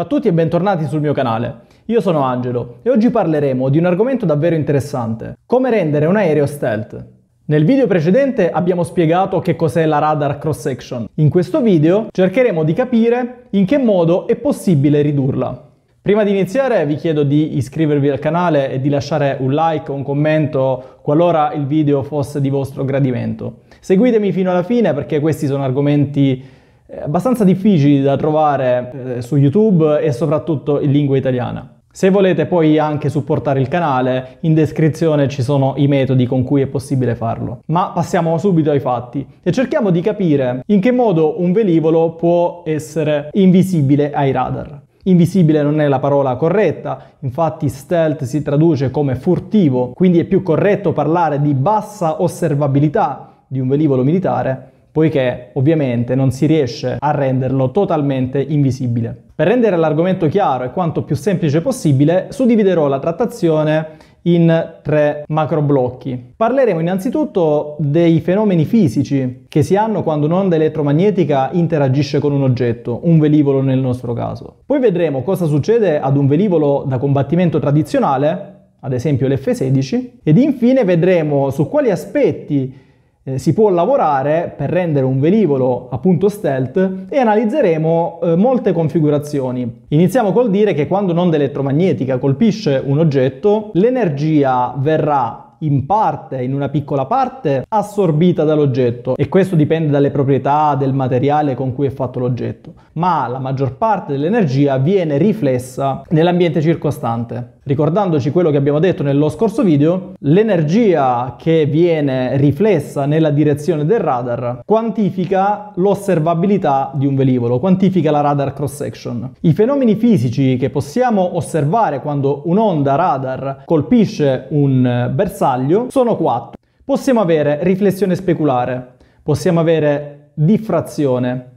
Ciao a tutti e bentornati sul mio canale. Io sono Angelo e oggi parleremo di un argomento davvero interessante, come rendere un aereo stealth. Nel video precedente abbiamo spiegato che cos'è la radar cross section. In questo video cercheremo di capire in che modo è possibile ridurla. Prima di iniziare vi chiedo di iscrivervi al canale e di lasciare un like o un commento qualora il video fosse di vostro gradimento. Seguitemi fino alla fine perché questi sono argomenti abbastanza difficili da trovare eh, su YouTube e soprattutto in lingua italiana. Se volete poi anche supportare il canale, in descrizione ci sono i metodi con cui è possibile farlo. Ma passiamo subito ai fatti e cerchiamo di capire in che modo un velivolo può essere invisibile ai radar. Invisibile non è la parola corretta, infatti stealth si traduce come furtivo, quindi è più corretto parlare di bassa osservabilità di un velivolo militare poiché ovviamente non si riesce a renderlo totalmente invisibile. Per rendere l'argomento chiaro e quanto più semplice possibile, suddividerò la trattazione in tre macro blocchi. Parleremo innanzitutto dei fenomeni fisici che si hanno quando un'onda elettromagnetica interagisce con un oggetto, un velivolo nel nostro caso. Poi vedremo cosa succede ad un velivolo da combattimento tradizionale, ad esempio l'F-16, ed infine vedremo su quali aspetti eh, si può lavorare per rendere un velivolo appunto stealth e analizzeremo eh, molte configurazioni. Iniziamo col dire che quando un'onda elettromagnetica colpisce un oggetto, l'energia verrà in parte, in una piccola parte, assorbita dall'oggetto e questo dipende dalle proprietà del materiale con cui è fatto l'oggetto, ma la maggior parte dell'energia viene riflessa nell'ambiente circostante ricordandoci quello che abbiamo detto nello scorso video, l'energia che viene riflessa nella direzione del radar quantifica l'osservabilità di un velivolo, quantifica la radar cross section. I fenomeni fisici che possiamo osservare quando un'onda radar colpisce un eh, bersaglio sono quattro. Possiamo avere riflessione speculare, possiamo avere diffrazione,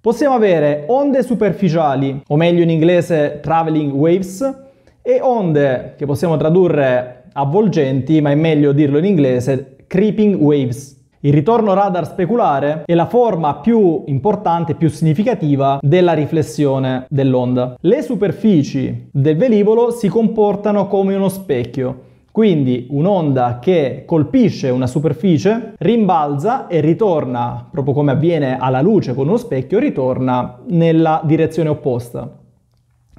possiamo avere onde superficiali, o meglio in inglese traveling waves, e onde che possiamo tradurre avvolgenti, ma è meglio dirlo in inglese, creeping waves. Il ritorno radar speculare è la forma più importante, più significativa della riflessione dell'onda. Le superfici del velivolo si comportano come uno specchio, quindi un'onda che colpisce una superficie rimbalza e ritorna, proprio come avviene alla luce con uno specchio, ritorna nella direzione opposta.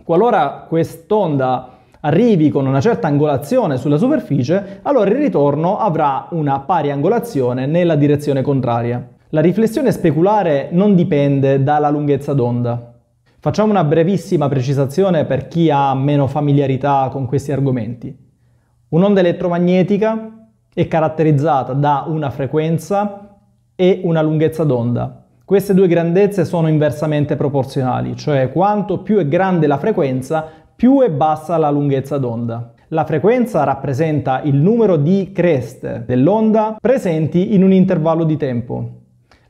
Qualora quest'onda arrivi con una certa angolazione sulla superficie, allora il ritorno avrà una pari angolazione nella direzione contraria. La riflessione speculare non dipende dalla lunghezza d'onda. Facciamo una brevissima precisazione per chi ha meno familiarità con questi argomenti. Un'onda elettromagnetica è caratterizzata da una frequenza e una lunghezza d'onda. Queste due grandezze sono inversamente proporzionali, cioè quanto più è grande la frequenza, più è bassa la lunghezza d'onda. La frequenza rappresenta il numero di creste dell'onda presenti in un intervallo di tempo.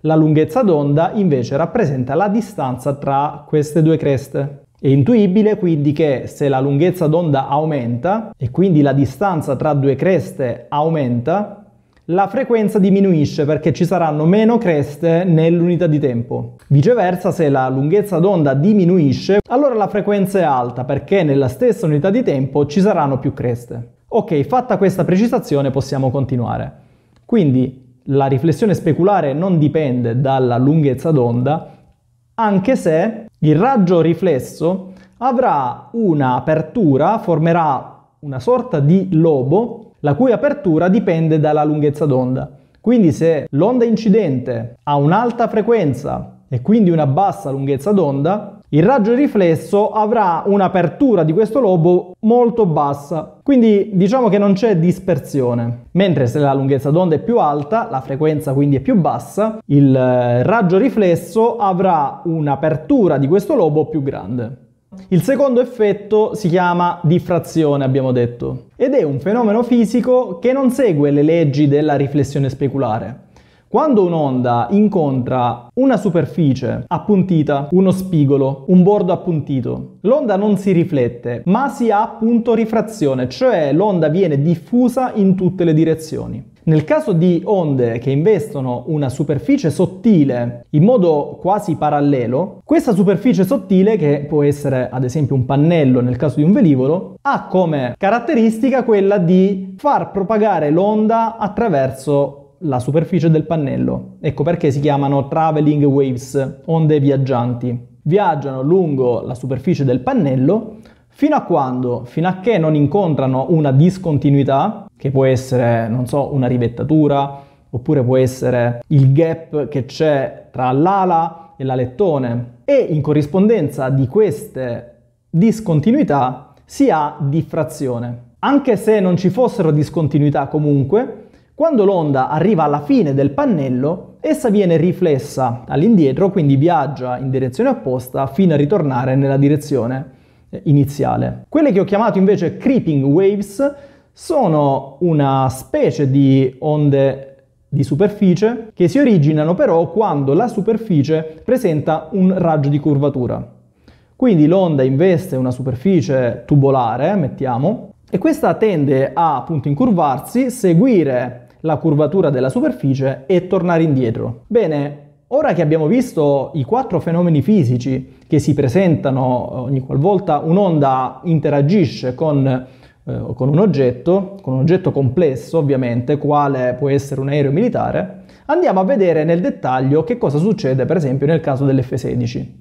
La lunghezza d'onda invece rappresenta la distanza tra queste due creste. È intuibile quindi che se la lunghezza d'onda aumenta e quindi la distanza tra due creste aumenta, la frequenza diminuisce perché ci saranno meno creste nell'unità di tempo. Viceversa, se la lunghezza d'onda diminuisce, allora la frequenza è alta perché nella stessa unità di tempo ci saranno più creste. Ok, fatta questa precisazione possiamo continuare. Quindi la riflessione speculare non dipende dalla lunghezza d'onda, anche se il raggio riflesso avrà un'apertura, formerà una sorta di lobo la cui apertura dipende dalla lunghezza d'onda. Quindi se l'onda incidente ha un'alta frequenza e quindi una bassa lunghezza d'onda, il raggio riflesso avrà un'apertura di questo lobo molto bassa, quindi diciamo che non c'è dispersione. Mentre se la lunghezza d'onda è più alta, la frequenza quindi è più bassa, il eh, raggio riflesso avrà un'apertura di questo lobo più grande. Il secondo effetto si chiama diffrazione, abbiamo detto, ed è un fenomeno fisico che non segue le leggi della riflessione speculare. Quando un'onda incontra una superficie appuntita, uno spigolo, un bordo appuntito, l'onda non si riflette, ma si ha appunto rifrazione, cioè l'onda viene diffusa in tutte le direzioni. Nel caso di onde che investono una superficie sottile in modo quasi parallelo, questa superficie sottile, che può essere ad esempio un pannello nel caso di un velivolo, ha come caratteristica quella di far propagare l'onda attraverso la superficie del pannello. Ecco perché si chiamano traveling waves, onde viaggianti. Viaggiano lungo la superficie del pannello fino a quando? Fino a che non incontrano una discontinuità che può essere, non so, una rivettatura, oppure può essere il gap che c'è tra l'ala e l'alettone. E in corrispondenza di queste discontinuità si ha diffrazione. Anche se non ci fossero discontinuità comunque, quando l'onda arriva alla fine del pannello, essa viene riflessa all'indietro, quindi viaggia in direzione opposta fino a ritornare nella direzione iniziale. Quelle che ho chiamato invece creeping waves sono una specie di onde di superficie che si originano però quando la superficie presenta un raggio di curvatura. Quindi l'onda investe una superficie tubolare, mettiamo, e questa tende a appunto incurvarsi, seguire la curvatura della superficie e tornare indietro. Bene, Ora che abbiamo visto i quattro fenomeni fisici che si presentano ogni qualvolta un'onda interagisce con eh, o con un oggetto, con un oggetto complesso ovviamente, quale può essere un aereo militare, andiamo a vedere nel dettaglio che cosa succede per esempio nel caso dell'F-16.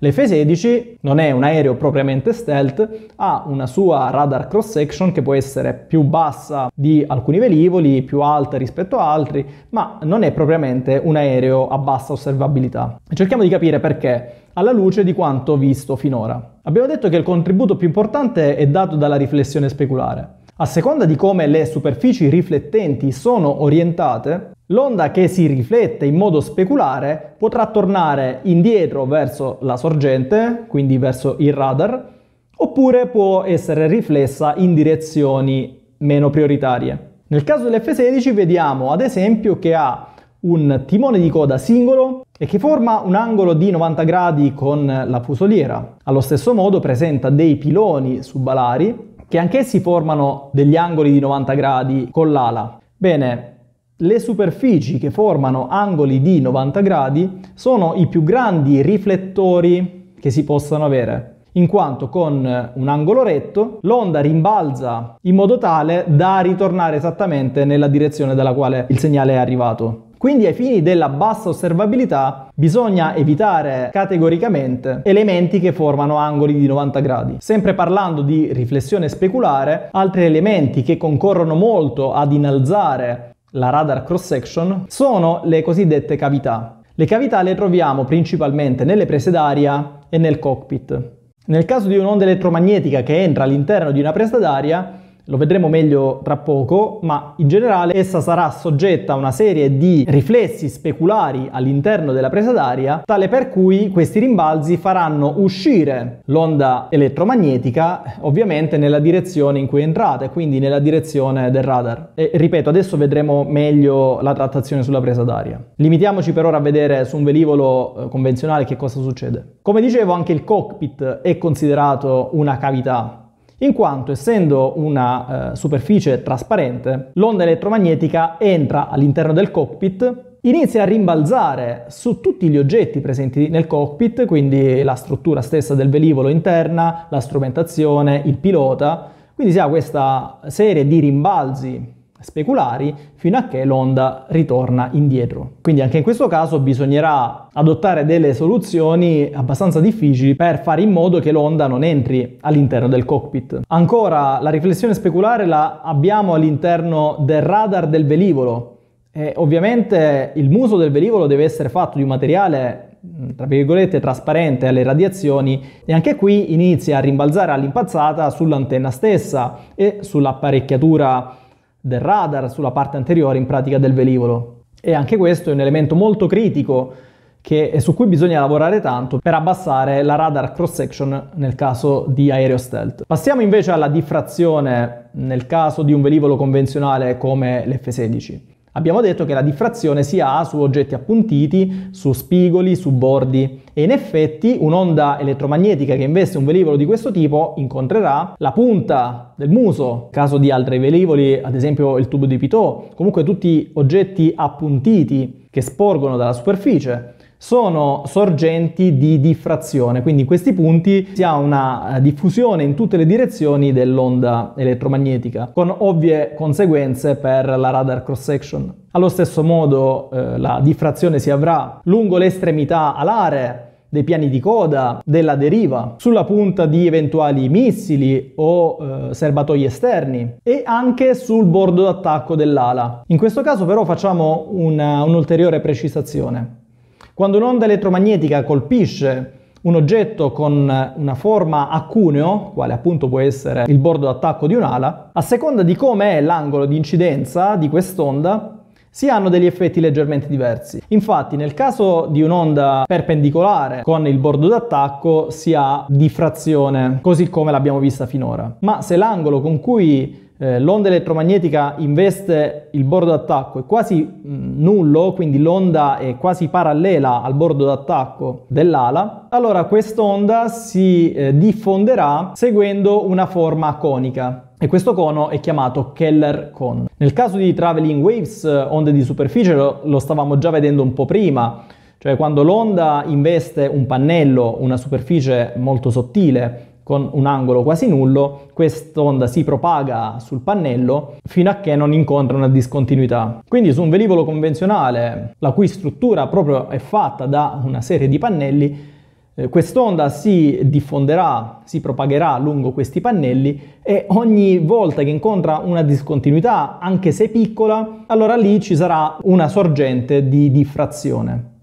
L'F-16 non è un aereo propriamente stealth, ha una sua radar cross section che può essere più bassa di alcuni velivoli, più alta rispetto a altri, ma non è propriamente un aereo a bassa osservabilità. Cerchiamo di capire perché alla luce di quanto visto finora. Abbiamo detto che il contributo più importante è dato dalla riflessione speculare. A seconda di come le superfici riflettenti sono orientate, l'onda che si riflette in modo speculare potrà tornare indietro verso la sorgente, quindi verso il radar, oppure può essere riflessa in direzioni meno prioritarie. Nel caso dell'F-16 vediamo ad esempio che ha un timone di coda singolo e che forma un angolo di 90 gradi con la fusoliera. Allo stesso modo presenta dei piloni subalari che anch'essi formano degli angoli di 90 gradi con l'ala. Bene, le superfici che formano angoli di 90 gradi sono i più grandi riflettori che si possano avere, in quanto con un angolo retto l'onda rimbalza in modo tale da ritornare esattamente nella direzione dalla quale il segnale è arrivato. Quindi ai fini della bassa osservabilità bisogna evitare categoricamente elementi che formano angoli di 90 gradi. Sempre parlando di riflessione speculare, altri elementi che concorrono molto ad innalzare la radar cross section sono le cosiddette cavità. Le cavità le troviamo principalmente nelle prese d'aria e nel cockpit. Nel caso di un'onda elettromagnetica che entra all'interno di una presa d'aria, lo vedremo meglio tra poco, ma in generale essa sarà soggetta a una serie di riflessi speculari all'interno della presa d'aria, tale per cui questi rimbalzi faranno uscire l'onda elettromagnetica ovviamente nella direzione in cui è entrata, quindi nella direzione del radar. E ripeto, adesso vedremo meglio la trattazione sulla presa d'aria. Limitiamoci per ora a vedere su un velivolo eh, convenzionale che cosa succede. Come dicevo, anche il cockpit è considerato una cavità in quanto essendo una eh, superficie trasparente, l'onda elettromagnetica entra all'interno del cockpit inizia a rimbalzare su tutti gli oggetti presenti nel cockpit, quindi la struttura stessa del velivolo interna, la strumentazione, il pilota, quindi si ha questa serie di rimbalzi speculari fino a che l'onda ritorna indietro. Quindi anche in questo caso bisognerà adottare delle soluzioni abbastanza difficili per fare in modo che l'onda non entri all'interno del cockpit. Ancora, la riflessione speculare la abbiamo all'interno del radar del velivolo. E ovviamente il muso del velivolo deve essere fatto di un materiale tra virgolette trasparente alle radiazioni e anche qui inizia a rimbalzare all'impazzata sull'antenna stessa e sull'apparecchiatura del radar sulla parte anteriore in pratica del velivolo. E anche questo è un elemento molto critico che, e su cui bisogna lavorare tanto per abbassare la radar cross section nel caso di aereo stealth. Passiamo invece alla diffrazione nel caso di un velivolo convenzionale come l'F-16. Abbiamo detto che la diffrazione si ha su oggetti appuntiti, su spigoli, su bordi e in effetti un'onda elettromagnetica che investe un velivolo di questo tipo incontrerà la punta del muso, caso di altri velivoli, ad esempio il tubo di Pitot, comunque tutti oggetti appuntiti che sporgono dalla superficie sono sorgenti di diffrazione, quindi in questi punti si ha una eh, diffusione in tutte le direzioni dell'onda elettromagnetica, con ovvie conseguenze per la radar cross section. Allo stesso modo eh, la diffrazione si avrà lungo le estremità alare dei piani di coda, della deriva, sulla punta di eventuali missili o eh, serbatoi esterni e anche sul bordo d'attacco dell'ala. In questo caso però facciamo una, un'ulteriore precisazione. Quando un'onda elettromagnetica colpisce un oggetto con una forma a cuneo, quale appunto può essere il bordo d'attacco di un'ala, a seconda di come è l'angolo di incidenza di quest'onda, si hanno degli effetti leggermente diversi. Infatti, nel caso di un'onda perpendicolare con il bordo d'attacco si ha diffrazione, così come l'abbiamo vista finora. Ma se l'angolo con cui eh, l'onda elettromagnetica investe il bordo d'attacco è quasi mm, nullo, quindi l'onda è quasi parallela al bordo d'attacco dell'ala, allora quest'onda si eh, diffonderà seguendo una forma conica. E questo cono è chiamato Keller con. Nel caso di traveling waves, eh, onde di superficie, lo, lo stavamo già vedendo un po' prima, cioè quando l'onda investe un pannello, una superficie molto sottile, con un angolo quasi nullo, quest'onda si propaga sul pannello fino a che non incontra una discontinuità. Quindi su un velivolo convenzionale, la cui struttura proprio è fatta da una serie di pannelli, eh, quest'onda si diffonderà, si propagherà lungo questi pannelli e ogni volta che incontra una discontinuità, anche se piccola, allora lì ci sarà una sorgente di diffrazione.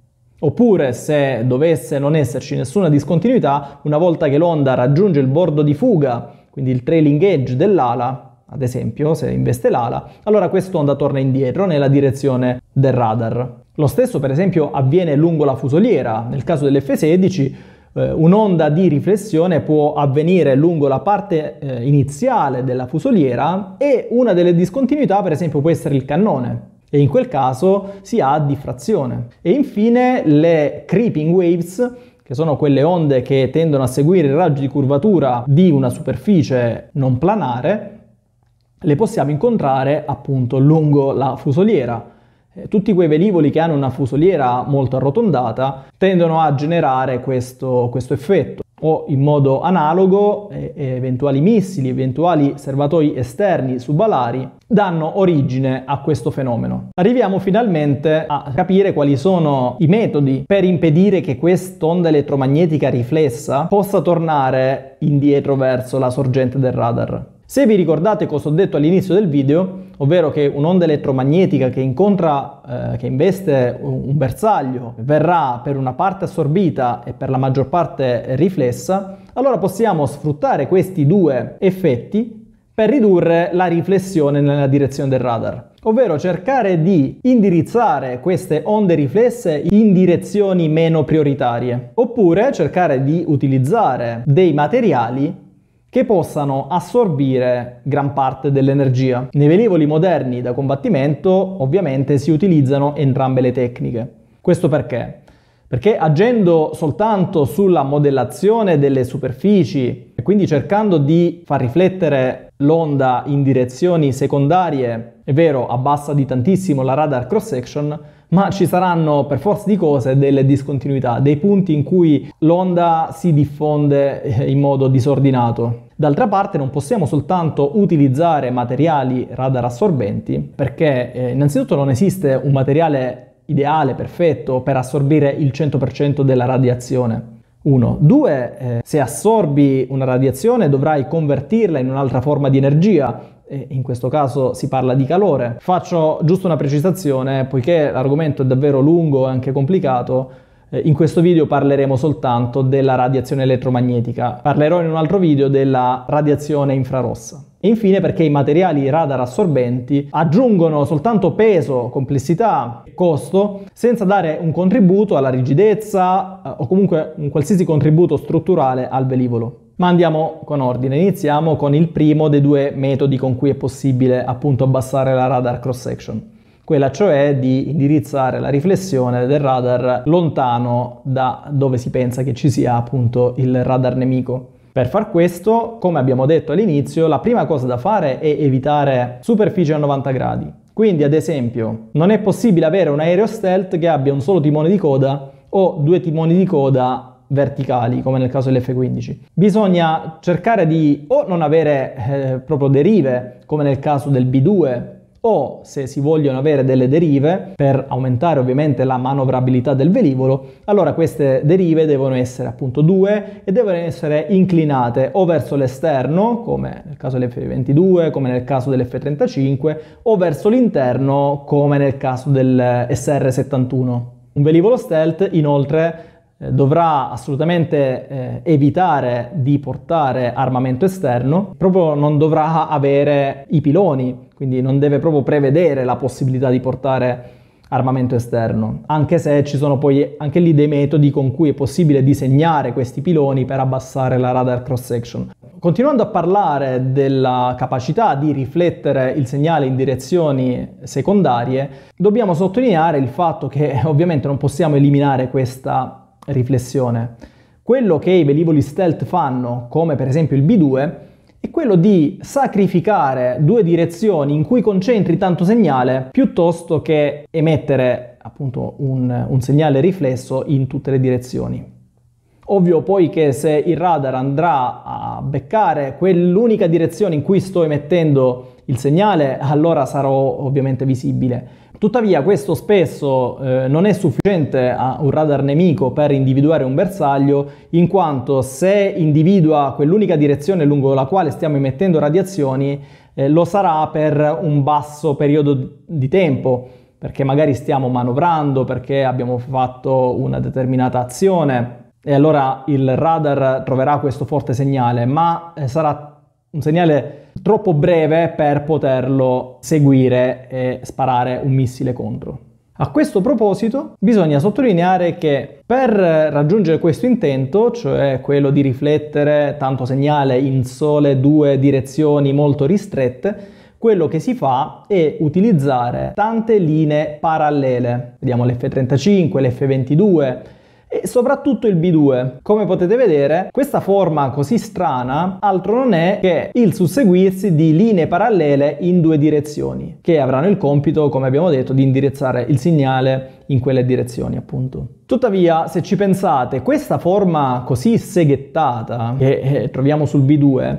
Oppure se dovesse non esserci nessuna discontinuità, una volta che l'onda raggiunge il bordo di fuga, quindi il trailing edge dell'ala, ad esempio, se investe l'ala, allora quest'onda torna indietro nella direzione del radar. Lo stesso, per esempio, avviene lungo la fusoliera. Nel caso dell'F-16, eh, un'onda di riflessione può avvenire lungo la parte eh, iniziale della fusoliera e una delle discontinuità, per esempio, può essere il cannone e in quel caso si ha diffrazione. E infine le creeping waves che sono quelle onde che tendono a seguire i raggi di curvatura di una superficie non planare, le possiamo incontrare appunto lungo la fusoliera. Tutti quei velivoli che hanno una fusoliera molto arrotondata tendono a generare questo, questo effetto o in modo analogo e, eventuali missili, eventuali serbatoi esterni subalari danno origine a questo fenomeno. Arriviamo finalmente a capire quali sono i metodi per impedire che quest'onda elettromagnetica riflessa possa tornare indietro verso la sorgente del radar. Se vi ricordate cosa ho detto all'inizio del video, ovvero che un'onda elettromagnetica che incontra, eh, che investe un bersaglio, verrà per una parte assorbita e per la maggior parte riflessa, allora possiamo sfruttare questi due effetti per ridurre la riflessione nella direzione del radar, ovvero cercare di indirizzare queste onde riflesse in direzioni meno prioritarie, oppure cercare di utilizzare dei materiali che possano assorbire gran parte dell'energia. Nei velivoli moderni da combattimento ovviamente si utilizzano entrambe le tecniche. Questo perché? Perché agendo soltanto sulla modellazione delle superfici e quindi cercando di far riflettere l'onda in direzioni secondarie, è vero, abbassa di tantissimo la radar cross section, ma ci saranno per forza di cose delle discontinuità, dei punti in cui l'onda si diffonde eh, in modo disordinato. D'altra parte non possiamo soltanto utilizzare materiali radar assorbenti perché eh, innanzitutto non esiste un materiale ideale, perfetto per assorbire il 100% della radiazione. 1. 2. Eh, se assorbi una radiazione dovrai convertirla in un'altra forma di energia in questo caso si parla di calore. Faccio giusto una precisazione, poiché l'argomento è davvero lungo e anche complicato, eh, in questo video parleremo soltanto della radiazione elettromagnetica, parlerò in un altro video della radiazione infrarossa. E infine perché i materiali radar assorbenti aggiungono soltanto peso, complessità e costo senza dare un contributo alla rigidezza eh, o comunque un qualsiasi contributo strutturale al velivolo. Ma andiamo con ordine, iniziamo con il primo dei due metodi con cui è possibile appunto abbassare la radar cross section, quella cioè di indirizzare la riflessione del radar lontano da dove si pensa che ci sia appunto il radar nemico. Per far questo, come abbiamo detto all'inizio, la prima cosa da fare è evitare superfici a 90 gradi. Quindi, ad esempio, non è possibile avere un aereo stealth che abbia un solo timone di coda o due timoni di coda verticali, come nel caso dell'F15. Bisogna cercare di o non avere eh, proprio derive, come nel caso del B2, o se si vogliono avere delle derive per aumentare ovviamente la manovrabilità del velivolo, allora queste derive devono essere appunto due e devono essere inclinate o verso l'esterno, come nel caso dell'F22, come nel caso dell'F35, o verso l'interno, come nel caso del eh, SR71. Un velivolo stealth inoltre eh, dovrà assolutamente eh, evitare di portare armamento esterno, proprio non dovrà avere i piloni, quindi non deve proprio prevedere la possibilità di portare armamento esterno, anche se ci sono poi anche lì dei metodi con cui è possibile disegnare questi piloni per abbassare la radar cross section. Continuando a parlare della capacità di riflettere il segnale in direzioni secondarie, dobbiamo sottolineare il fatto che ovviamente non possiamo eliminare questa riflessione. Quello che i velivoli stealth fanno, come per esempio il B2, è quello di sacrificare due direzioni in cui concentri tanto segnale piuttosto che emettere appunto un, un segnale riflesso in tutte le direzioni. Ovvio poi che se il radar andrà a beccare quell'unica direzione in cui sto emettendo il segnale, allora sarò ovviamente visibile. Tuttavia questo spesso eh, non è sufficiente a un radar nemico per individuare un bersaglio, in quanto se individua quell'unica direzione lungo la quale stiamo emettendo radiazioni, eh, lo sarà per un basso periodo di tempo, perché magari stiamo manovrando, perché abbiamo fatto una determinata azione e allora il radar troverà questo forte segnale, ma eh, sarà un segnale troppo breve per poterlo seguire e sparare un missile contro. A questo proposito bisogna sottolineare che per raggiungere questo intento, cioè quello di riflettere tanto segnale in sole due direzioni molto ristrette, quello che si fa è utilizzare tante linee parallele. Vediamo l'F35, l'F22, e soprattutto il B2. Come potete vedere, questa forma così strana altro non è che il susseguirsi di linee parallele in due direzioni, che avranno il compito, come abbiamo detto, di indirizzare il segnale in quelle direzioni, appunto. Tuttavia, se ci pensate, questa forma così seghettata che eh, troviamo sul B2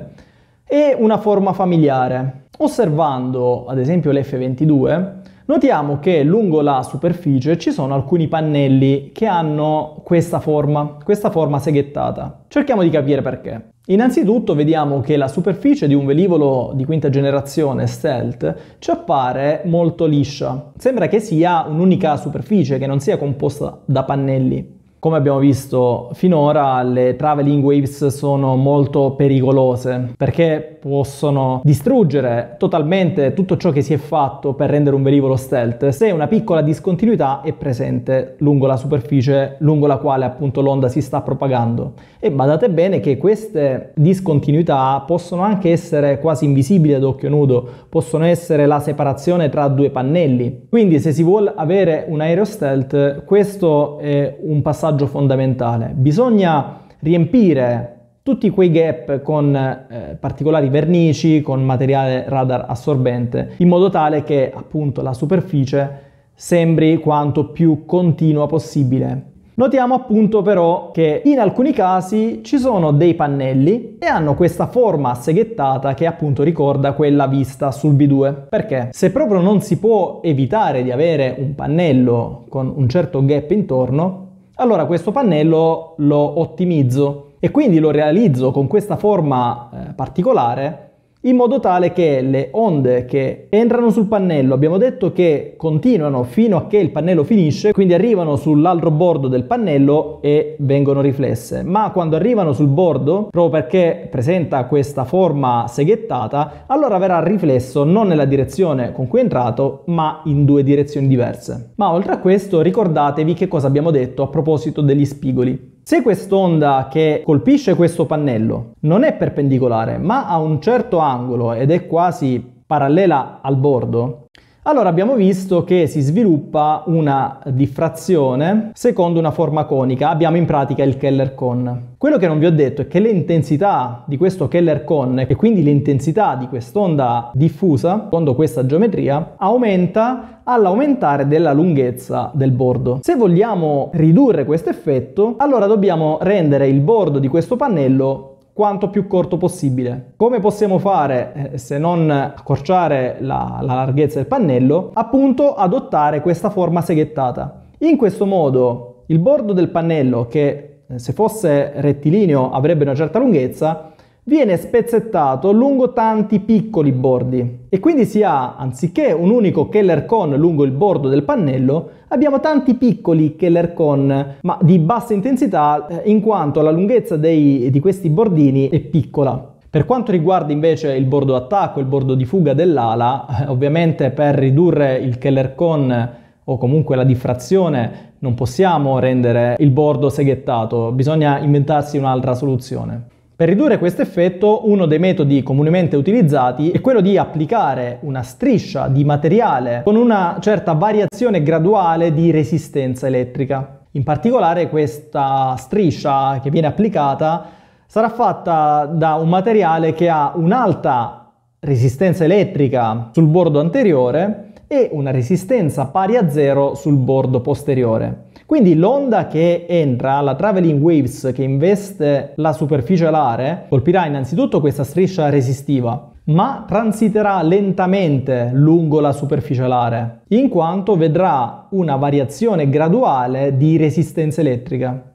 è una forma familiare. Osservando, ad esempio, l'F22, Notiamo che lungo la superficie ci sono alcuni pannelli che hanno questa forma, questa forma seghettata. Cerchiamo di capire perché. Innanzitutto vediamo che la superficie di un velivolo di quinta generazione Stealth ci appare molto liscia. Sembra che sia un'unica superficie, che non sia composta da pannelli. Come abbiamo visto finora, le traveling waves sono molto pericolose perché possono distruggere totalmente tutto ciò che si è fatto per rendere un velivolo stealth se una piccola discontinuità è presente lungo la superficie lungo la quale appunto l'onda si sta propagando. E badate bene che queste discontinuità possono anche essere quasi invisibili ad occhio nudo, possono essere la separazione tra due pannelli. Quindi se si vuole avere un aereo stealth, questo è un passaggio passaggio fondamentale. Bisogna riempire tutti quei gap con eh, particolari vernici, con materiale radar assorbente, in modo tale che appunto la superficie sembri quanto più continua possibile. Notiamo appunto però che in alcuni casi ci sono dei pannelli e hanno questa forma seghettata che appunto ricorda quella vista sul B2. Perché? Se proprio non si può evitare di avere un pannello con un certo gap intorno, allora questo pannello lo ottimizzo e quindi lo realizzo con questa forma eh, particolare in modo tale che le onde che entrano sul pannello, abbiamo detto che continuano fino a che il pannello finisce, quindi arrivano sull'altro bordo del pannello e vengono riflesse, ma quando arrivano sul bordo, proprio perché presenta questa forma seghettata, allora verrà riflesso non nella direzione con cui è entrato, ma in due direzioni diverse. Ma oltre a questo ricordatevi che cosa abbiamo detto a proposito degli spigoli. Se quest'onda che colpisce questo pannello non è perpendicolare ma ha un certo angolo ed è quasi parallela al bordo, allora abbiamo visto che si sviluppa una diffrazione secondo una forma conica, abbiamo in pratica il Keller con. Quello che non vi ho detto è che l'intensità di questo Keller con e quindi l'intensità di quest'onda diffusa, secondo questa geometria, aumenta all'aumentare della lunghezza del bordo. Se vogliamo ridurre questo effetto, allora dobbiamo rendere il bordo di questo pannello quanto più corto possibile. Come possiamo fare eh, se non accorciare la, la larghezza del pannello? Appunto adottare questa forma seghettata. In questo modo il bordo del pannello che eh, se fosse rettilineo avrebbe una certa lunghezza, viene spezzettato lungo tanti piccoli bordi e quindi si ha, anziché un unico Keller con lungo il bordo del pannello, abbiamo tanti piccoli Keller con, ma di bassa intensità eh, in quanto la lunghezza dei, di questi bordini è piccola. Per quanto riguarda invece il bordo attacco, il bordo di fuga dell'ala, eh, ovviamente per ridurre il Keller con o comunque la diffrazione non possiamo rendere il bordo seghettato, bisogna inventarsi un'altra soluzione. Per ridurre questo effetto, uno dei metodi comunemente utilizzati è quello di applicare una striscia di materiale con una certa variazione graduale di resistenza elettrica. In particolare questa striscia che viene applicata sarà fatta da un materiale che ha un'alta resistenza elettrica sul bordo anteriore e una resistenza pari a zero sul bordo posteriore. Quindi l'onda che entra, la traveling waves che investe la superficie alare, colpirà innanzitutto questa striscia resistiva, ma transiterà lentamente lungo la superficie alare, in quanto vedrà una variazione graduale di resistenza elettrica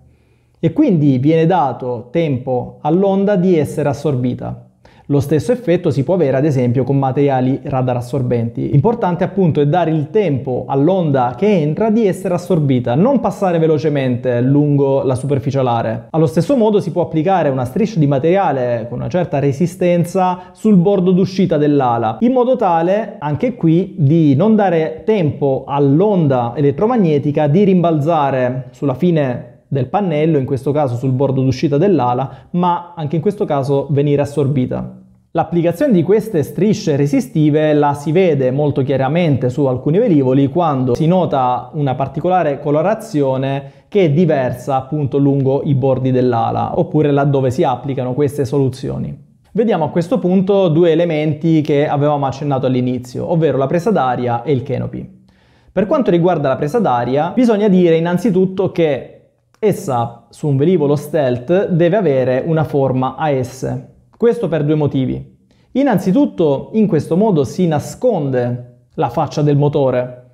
e quindi viene dato tempo all'onda di essere assorbita. Lo stesso effetto si può avere ad esempio con materiali radar assorbenti. Importante appunto è dare il tempo all'onda che entra di essere assorbita, non passare velocemente lungo la superficie alare. Allo stesso modo si può applicare una striscia di materiale con una certa resistenza sul bordo d'uscita dell'ala, in modo tale anche qui di non dare tempo all'onda elettromagnetica di rimbalzare sulla fine del pannello, in questo caso sul bordo d'uscita dell'ala, ma anche in questo caso venire assorbita. L'applicazione di queste strisce resistive la si vede molto chiaramente su alcuni velivoli quando si nota una particolare colorazione che è diversa appunto lungo i bordi dell'ala oppure laddove si applicano queste soluzioni. Vediamo a questo punto due elementi che avevamo accennato all'inizio, ovvero la presa d'aria e il canopy. Per quanto riguarda la presa d'aria, bisogna dire innanzitutto che essa su un velivolo stealth deve avere una forma AS, questo per due motivi. Innanzitutto, in questo modo si nasconde la faccia del motore,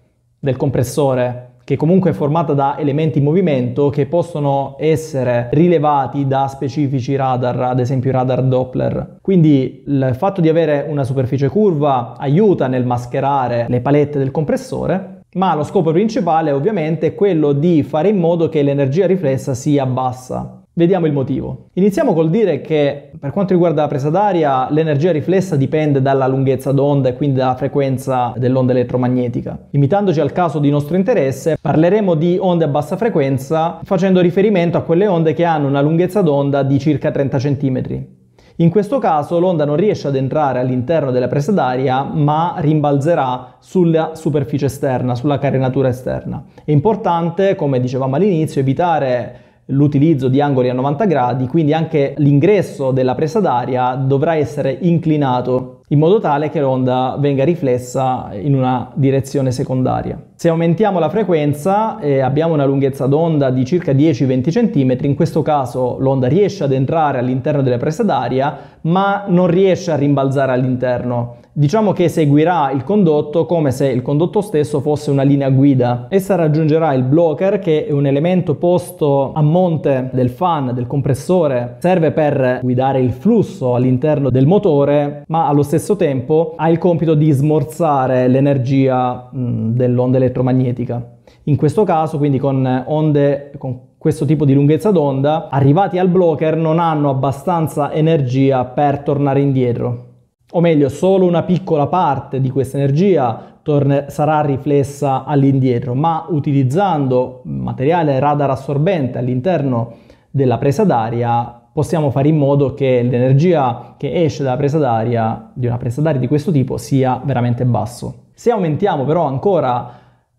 del compressore, che comunque è formata da elementi in movimento che possono essere rilevati da specifici radar, ad esempio i radar Doppler. Quindi il fatto di avere una superficie curva aiuta nel mascherare le palette del compressore, ma lo scopo principale ovviamente è quello di fare in modo che l'energia riflessa sia bassa. Vediamo il motivo. Iniziamo col dire che per quanto riguarda la presa d'aria, l'energia riflessa dipende dalla lunghezza d'onda e quindi dalla frequenza dell'onda elettromagnetica. Limitandoci al caso di nostro interesse, parleremo di onde a bassa frequenza facendo riferimento a quelle onde che hanno una lunghezza d'onda di circa 30 cm. In questo caso l'onda non riesce ad entrare all'interno della presa d'aria, ma rimbalzerà sulla superficie esterna, sulla carenatura esterna. È importante, come dicevamo all'inizio, evitare l'utilizzo di angoli a 90 gradi, quindi anche l'ingresso della presa d'aria dovrà essere inclinato in modo tale che l'onda venga riflessa in una direzione secondaria. Se aumentiamo la frequenza e eh, abbiamo una lunghezza d'onda di circa 10-20 cm, in questo caso l'onda riesce ad entrare all'interno delle prese d'aria, ma non riesce a rimbalzare all'interno. Diciamo che seguirà il condotto come se il condotto stesso fosse una linea guida. Essa raggiungerà il blocker che è un elemento posto a monte del fan, del compressore, serve per guidare il flusso all'interno del motore, ma allo stesso tempo ha il compito di smorzare l'energia mm, dell'onda elettrica elettromagnetica. In questo caso, quindi con onde con questo tipo di lunghezza d'onda, arrivati al blocker non hanno abbastanza energia per tornare indietro. O meglio, solo una piccola parte di questa energia sarà riflessa all'indietro, ma utilizzando materiale radar assorbente all'interno della presa d'aria possiamo fare in modo che l'energia che esce dalla presa d'aria, di una presa d'aria di questo tipo, sia veramente basso. Se aumentiamo però ancora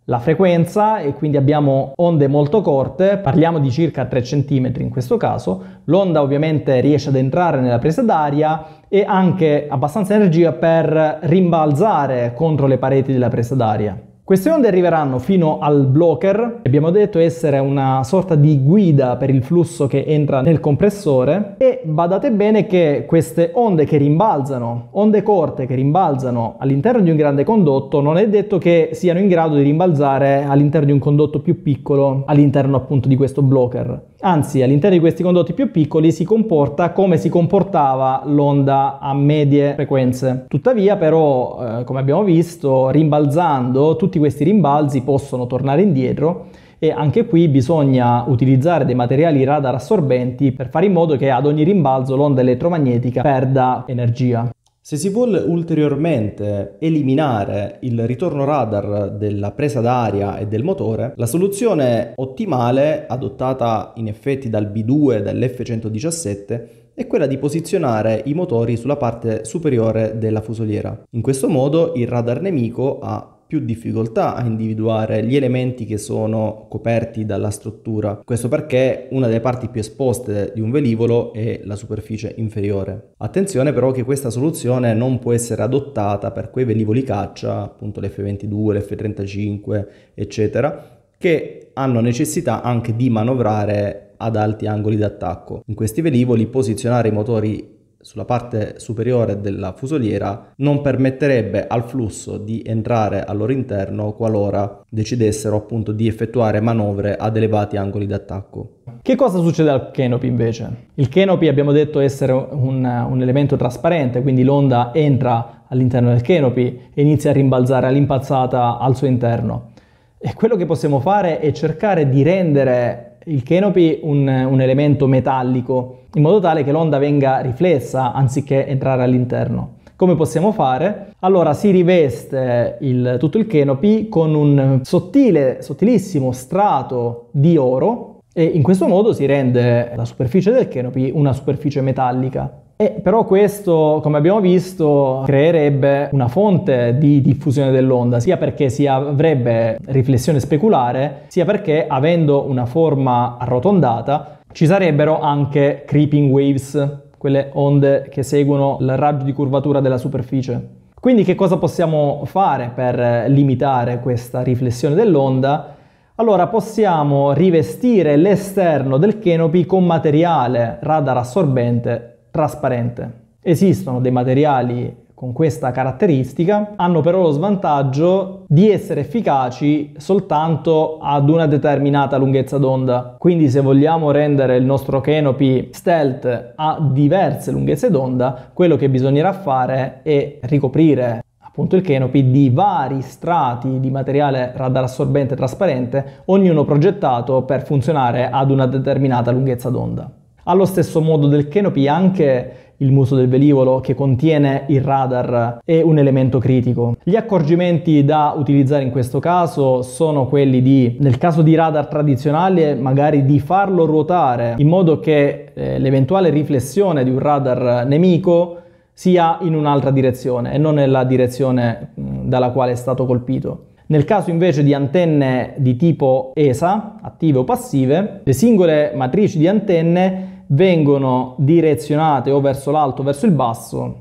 la frequenza e quindi abbiamo onde molto corte, parliamo di circa 3 cm in questo caso, l'onda ovviamente riesce ad entrare nella presa d'aria e anche abbastanza energia per rimbalzare contro le pareti della presa d'aria. Queste onde arriveranno fino al blocker, che abbiamo detto essere una sorta di guida per il flusso che entra nel compressore e badate bene che queste onde che rimbalzano, onde corte che rimbalzano all'interno di un grande condotto, non è detto che siano in grado di rimbalzare all'interno di un condotto più piccolo, all'interno appunto di questo blocker anzi all'interno di questi condotti più piccoli si comporta come si comportava l'onda a medie frequenze. Tuttavia però, eh, come abbiamo visto, rimbalzando, tutti questi rimbalzi possono tornare indietro e anche qui bisogna utilizzare dei materiali radar assorbenti per fare in modo che ad ogni rimbalzo l'onda elettromagnetica perda energia. Se si vuole ulteriormente eliminare il ritorno radar della presa d'aria e del motore, la soluzione ottimale adottata in effetti dal B2 e dall'F117 è quella di posizionare i motori sulla parte superiore della fusoliera. In questo modo il radar nemico ha più difficoltà a individuare gli elementi che sono coperti dalla struttura. Questo perché una delle parti più esposte di un velivolo è la superficie inferiore. Attenzione però che questa soluzione non può essere adottata per quei velivoli caccia, appunto l'F-22, l'F-35, eccetera, che hanno necessità anche di manovrare ad alti angoli d'attacco. In questi velivoli posizionare i motori sulla parte superiore della fusoliera non permetterebbe al flusso di entrare al loro interno qualora decidessero appunto di effettuare manovre ad elevati angoli d'attacco. Che cosa succede al canopy invece? Il canopy abbiamo detto essere un, un elemento trasparente, quindi l'onda entra all'interno del canopy e inizia a rimbalzare all'impazzata al suo interno. E quello che possiamo fare è cercare di rendere il canopy un, un elemento metallico in modo tale che l'onda venga riflessa anziché entrare all'interno. Come possiamo fare? Allora si riveste il, tutto il canopy con un sottile, sottilissimo strato di oro e in questo modo si rende la superficie del canopy una superficie metallica. E però questo, come abbiamo visto, creerebbe una fonte di diffusione dell'onda, sia perché si avrebbe riflessione speculare, sia perché avendo una forma arrotondata ci sarebbero anche creeping waves, quelle onde che seguono il raggio di curvatura della superficie. Quindi che cosa possiamo fare per limitare questa riflessione dell'onda? Allora possiamo rivestire l'esterno del canopy con materiale radar assorbente trasparente. Esistono dei materiali con questa caratteristica, hanno però lo svantaggio di essere efficaci soltanto ad una determinata lunghezza d'onda. Quindi se vogliamo rendere il nostro canopy stealth a diverse lunghezze d'onda, quello che bisognerà fare è ricoprire appunto il canopy di vari strati di materiale radar assorbente trasparente, ognuno progettato per funzionare ad una determinata lunghezza d'onda. Allo stesso modo del canopy anche il muso del velivolo che contiene il radar è un elemento critico. Gli accorgimenti da utilizzare in questo caso sono quelli di, nel caso di radar tradizionale, magari di farlo ruotare in modo che eh, l'eventuale riflessione di un radar nemico sia in un'altra direzione e non nella direzione dalla quale è stato colpito. Nel caso invece di antenne di tipo ESA, attive o passive, le singole matrici di antenne vengono direzionate o verso l'alto o verso il basso,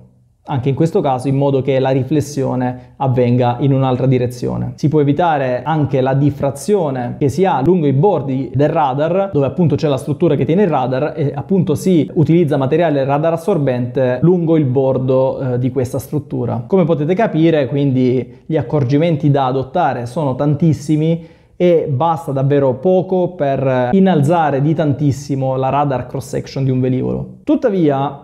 anche in questo caso in modo che la riflessione avvenga in un'altra direzione. Si può evitare anche la diffrazione che si ha lungo i bordi del radar, dove appunto c'è la struttura che tiene il radar e appunto si utilizza materiale radar assorbente lungo il bordo eh, di questa struttura. Come potete capire, quindi gli accorgimenti da adottare sono tantissimi e basta davvero poco per innalzare di tantissimo la radar cross section di un velivolo. Tuttavia,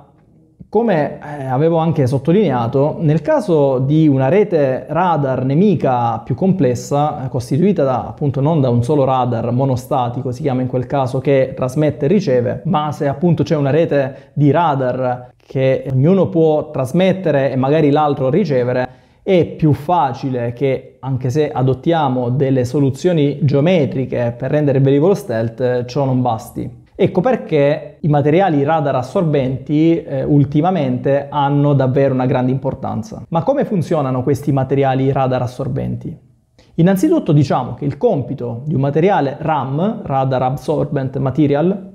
come eh, avevo anche sottolineato, nel caso di una rete radar nemica più complessa, eh, costituita da, appunto non da un solo radar monostatico, si chiama in quel caso, che trasmette e riceve, ma se appunto c'è una rete di radar che ognuno può trasmettere e magari l'altro ricevere, è più facile che anche se adottiamo delle soluzioni geometriche per rendere il velivolo stealth, eh, ciò non basti. Ecco perché i materiali radar assorbenti eh, ultimamente hanno davvero una grande importanza. Ma come funzionano questi materiali radar assorbenti? Innanzitutto diciamo che il compito di un materiale RAM, Radar Absorbent Material,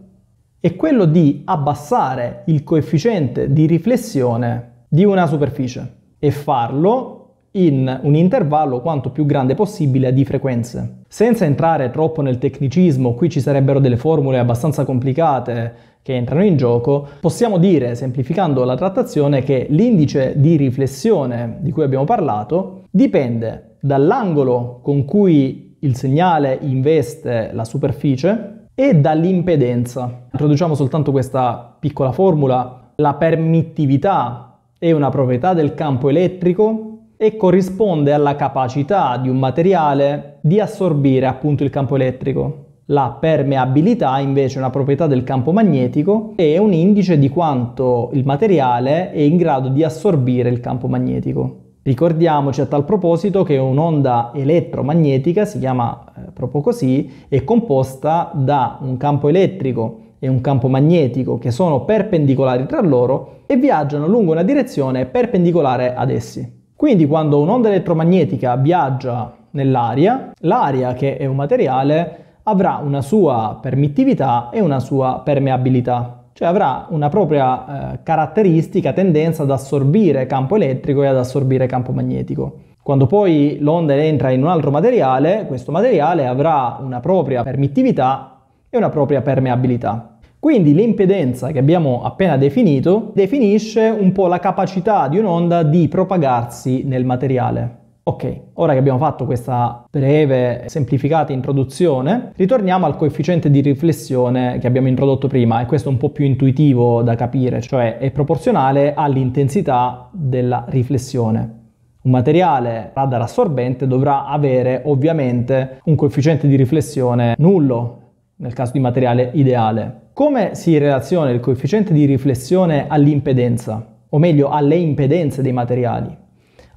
è quello di abbassare il coefficiente di riflessione di una superficie e farlo in un intervallo quanto più grande possibile di frequenze. Senza entrare troppo nel tecnicismo, qui ci sarebbero delle formule abbastanza complicate che entrano in gioco, possiamo dire, semplificando la trattazione, che l'indice di riflessione di cui abbiamo parlato dipende dall'angolo con cui il segnale investe la superficie e dall'impedenza. Introduciamo soltanto questa piccola formula. La permittività è una proprietà del campo elettrico e corrisponde alla capacità di un materiale di assorbire appunto il campo elettrico. La permeabilità invece è una proprietà del campo magnetico e è un indice di quanto il materiale è in grado di assorbire il campo magnetico. Ricordiamoci a tal proposito che un'onda elettromagnetica, si chiama eh, proprio così, è composta da un campo elettrico e un campo magnetico che sono perpendicolari tra loro e viaggiano lungo una direzione perpendicolare ad essi. Quindi quando un'onda elettromagnetica viaggia nell'aria, l'aria che è un materiale avrà una sua permittività e una sua permeabilità, cioè avrà una propria eh, caratteristica, tendenza ad assorbire campo elettrico e ad assorbire campo magnetico. Quando poi l'onda entra in un altro materiale, questo materiale avrà una propria permittività e una propria permeabilità. Quindi l'impedenza che abbiamo appena definito definisce un po' la capacità di un'onda di propagarsi nel materiale. Ok, ora che abbiamo fatto questa breve e semplificata introduzione, ritorniamo al coefficiente di riflessione che abbiamo introdotto prima e questo è un po' più intuitivo da capire, cioè è proporzionale all'intensità della riflessione. Un materiale radar assorbente dovrà avere ovviamente un coefficiente di riflessione nullo, nel caso di materiale ideale. Come si relaziona il coefficiente di riflessione all'impedenza, o meglio alle impedenze dei materiali?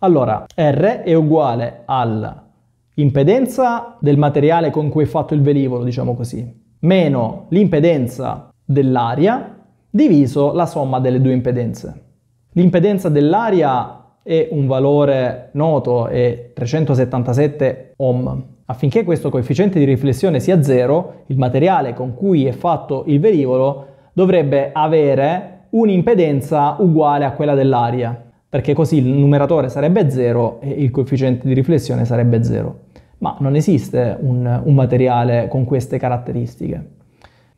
Allora, R è uguale all'impedenza del materiale con cui è fatto il velivolo, diciamo così, meno l'impedenza dell'aria diviso la somma delle due impedenze. L'impedenza dell'aria è un valore noto, è 377 ohm, Affinché questo coefficiente di riflessione sia zero, il materiale con cui è fatto il velivolo dovrebbe avere un'impedenza uguale a quella dell'aria, perché così il numeratore sarebbe zero e il coefficiente di riflessione sarebbe zero. Ma non esiste un, un materiale con queste caratteristiche.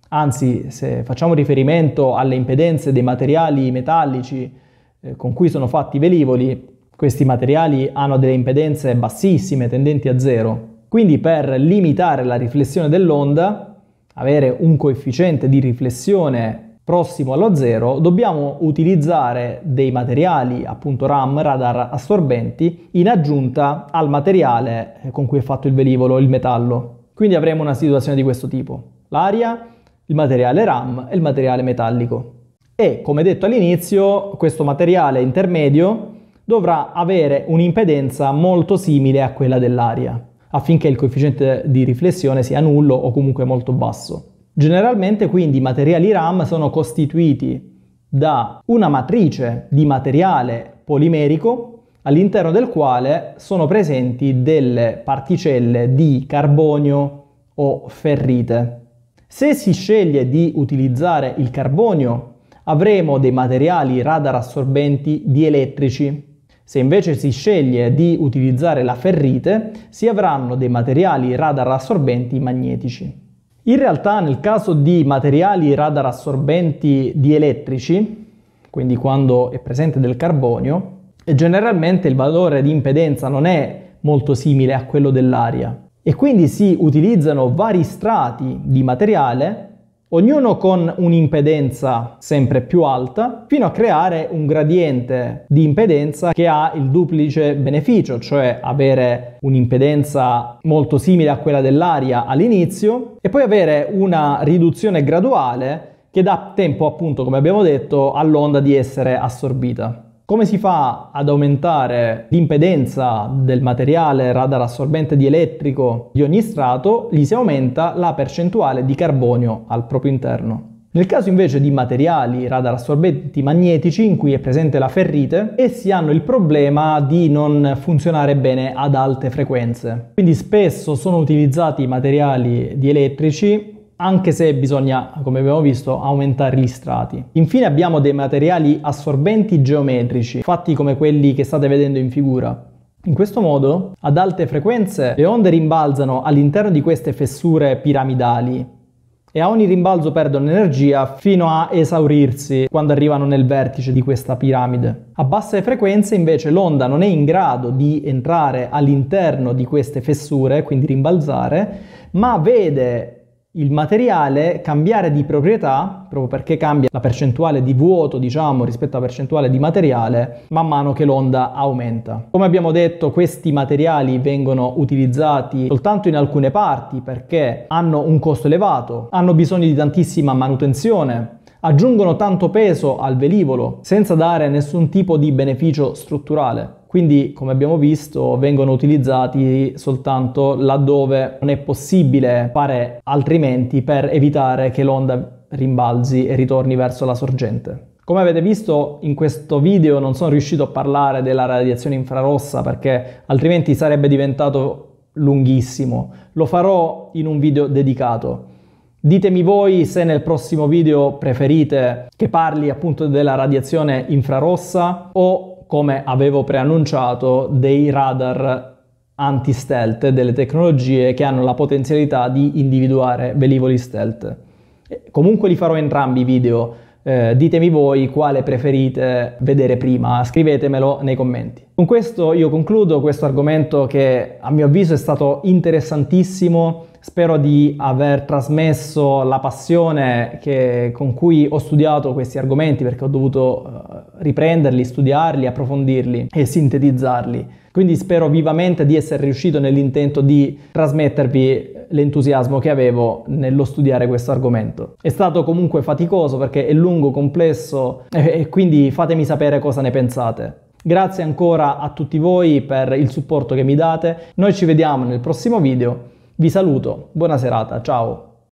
Anzi, se facciamo riferimento alle impedenze dei materiali metallici eh, con cui sono fatti i velivoli, questi materiali hanno delle impedenze bassissime, tendenti a zero. Quindi per limitare la riflessione dell'onda, avere un coefficiente di riflessione prossimo allo zero, dobbiamo utilizzare dei materiali, appunto RAM, radar assorbenti, in aggiunta al materiale con cui è fatto il velivolo, il metallo. Quindi avremo una situazione di questo tipo. L'aria, il materiale RAM e il materiale metallico. E come detto all'inizio, questo materiale intermedio dovrà avere un'impedenza molto simile a quella dell'aria affinché il coefficiente di riflessione sia nullo o comunque molto basso. Generalmente quindi i materiali RAM sono costituiti da una matrice di materiale polimerico all'interno del quale sono presenti delle particelle di carbonio o ferrite. Se si sceglie di utilizzare il carbonio avremo dei materiali radar assorbenti dielettrici se invece si sceglie di utilizzare la ferrite, si avranno dei materiali radar assorbenti magnetici. In realtà nel caso di materiali radar assorbenti dielettrici, quindi quando è presente del carbonio, generalmente il valore di impedenza non è molto simile a quello dell'aria e quindi si utilizzano vari strati di materiale ognuno con un'impedenza sempre più alta, fino a creare un gradiente di impedenza che ha il duplice beneficio, cioè avere un'impedenza molto simile a quella dell'aria all'inizio e poi avere una riduzione graduale che dà tempo appunto, come abbiamo detto, all'onda di essere assorbita. Come si fa ad aumentare l'impedenza del materiale radar assorbente dielettrico di ogni strato? Gli si aumenta la percentuale di carbonio al proprio interno. Nel caso invece di materiali radar assorbenti magnetici in cui è presente la ferrite, essi hanno il problema di non funzionare bene ad alte frequenze. Quindi spesso sono utilizzati materiali dielettrici anche se bisogna, come abbiamo visto, aumentare gli strati. Infine abbiamo dei materiali assorbenti geometrici, fatti come quelli che state vedendo in figura. In questo modo, ad alte frequenze, le onde rimbalzano all'interno di queste fessure piramidali e a ogni rimbalzo perdono energia fino a esaurirsi quando arrivano nel vertice di questa piramide. A basse frequenze invece l'onda non è in grado di entrare all'interno di queste fessure, quindi rimbalzare, ma vede il materiale cambiare di proprietà, proprio perché cambia la percentuale di vuoto, diciamo, rispetto alla percentuale di materiale, man mano che l'onda aumenta. Come abbiamo detto, questi materiali vengono utilizzati soltanto in alcune parti perché hanno un costo elevato, hanno bisogno di tantissima manutenzione, aggiungono tanto peso al velivolo senza dare nessun tipo di beneficio strutturale. Quindi, come abbiamo visto, vengono utilizzati soltanto laddove non è possibile fare altrimenti per evitare che l'onda rimbalzi e ritorni verso la sorgente. Come avete visto in questo video non sono riuscito a parlare della radiazione infrarossa perché altrimenti sarebbe diventato lunghissimo. Lo farò in un video dedicato. Ditemi voi se nel prossimo video preferite che parli appunto della radiazione infrarossa o come avevo preannunciato, dei radar anti-stealth, delle tecnologie che hanno la potenzialità di individuare velivoli stealth. Comunque li farò entrambi i video, eh, ditemi voi quale preferite vedere prima, scrivetemelo nei commenti. Con questo io concludo questo argomento che a mio avviso è stato interessantissimo Spero di aver trasmesso la passione che, con cui ho studiato questi argomenti perché ho dovuto eh, riprenderli, studiarli, approfondirli e sintetizzarli. Quindi spero vivamente di essere riuscito nell'intento di trasmettervi l'entusiasmo che avevo nello studiare questo argomento. È stato comunque faticoso perché è lungo, complesso eh, e quindi fatemi sapere cosa ne pensate. Grazie ancora a tutti voi per il supporto che mi date. Noi ci vediamo nel prossimo video. Vi saluto, buona serata, ciao!